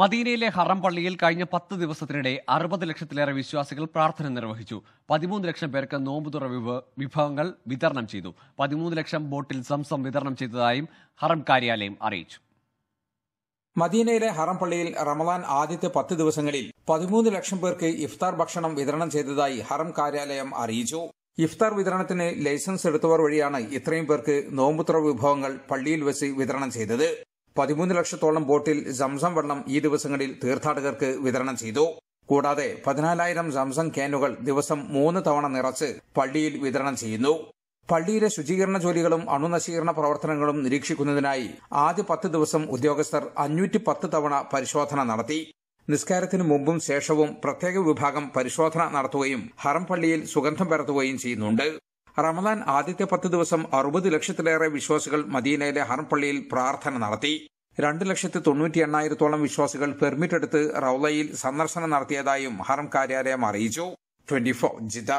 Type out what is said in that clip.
മദീനയിലെ ഹറം പള്ളിയിൽ കഴിഞ്ഞ പത്ത് ദിവസത്തിനിടെ അറുപത് ലക്ഷത്തിലേറെ വിശ്വാസികൾ പ്രാർത്ഥന നിർവഹിച്ചു പതിമൂന്ന് ലക്ഷം പേർക്ക് നോമ്പുതുറ വിഭവങ്ങൾ വിതരണം ചെയ്തു പതിമൂന്ന് ലക്ഷം ബോട്ടിൽ സംസം വിതരണം ചെയ്തതായും ഹറം കാര്യാലയം അറിയിച്ചു മദീനയിലെ ഹറം പള്ളിയിൽ റമദാൻ ആദ്യത്തെ പത്ത് ദിവസങ്ങളിൽ പതിമൂന്ന് ലക്ഷം പേർക്ക് ഇഫ്താർ ഭക്ഷണം വിതരണം ചെയ്തതായി ഹറം കാര്യാലയം അറിയിച്ചു ഇഫ്താർ വിതരണത്തിന് ലൈസൻസ് എടുത്തവർ വഴിയാണ് ഇത്രയും പേർക്ക് നോമ്പുതുറ വിഭവങ്ങൾ പള്ളിയിൽ വെച്ച് വിതരണം ചെയ്തത് പതിമൂന്ന് ലക്ഷത്തോളം ബോട്ടിൽ സംസം വെള്ളം ഈ ദിവസങ്ങളിൽ തീർത്ഥാടകർക്ക് വിതരണം ചെയ്തു കൂടാതെ പതിനാലായിരം സംസം ക്യാനുകൾ ദിവസം മൂന്ന് തവണ നിറച്ച് പള്ളിയിൽ വിതരണം ചെയ്യുന്നു പള്ളിയിലെ ശുചീകരണ ജോലികളും അണുനശീകരണ പ്രവർത്തനങ്ങളും നിരീക്ഷിക്കുന്നതിനായി ആദ്യ പത്ത് ദിവസം ഉദ്യോഗസ്ഥർ അഞ്ഞൂറ്റി പത്ത് തവണ പരിശോധന നടത്തി നിസ്കാരത്തിന് മുമ്പും ശേഷവും പ്രത്യേക വിഭാഗം പരിശോധന നടത്തുകയും ഹറം പള്ളിയിൽ സുഗന്ധം പരത്തുകയും ചെയ്യുന്നുണ്ട് റമദാൻ ആദ്യത്തെ പത്ത് ദിവസം അറുപത് ലക്ഷത്തിലേറെ വിശ്വാസികൾ മദീനയിലെ ഹർപ്പള്ളിയിൽ പ്രാർത്ഥന നടത്തി രണ്ട് ലക്ഷത്തി തൊണ്ണൂറ്റി എണ്ണായിരത്തോളം വിശ്വാസികൾ പെർമിറ്റ് എടുത്ത് റൌലയിൽ സന്ദർശനം നടത്തിയതായും ഹറം കാര്യാലയം അറിയിച്ചു ട്വന്റി ഫോർ ജിദ്ദ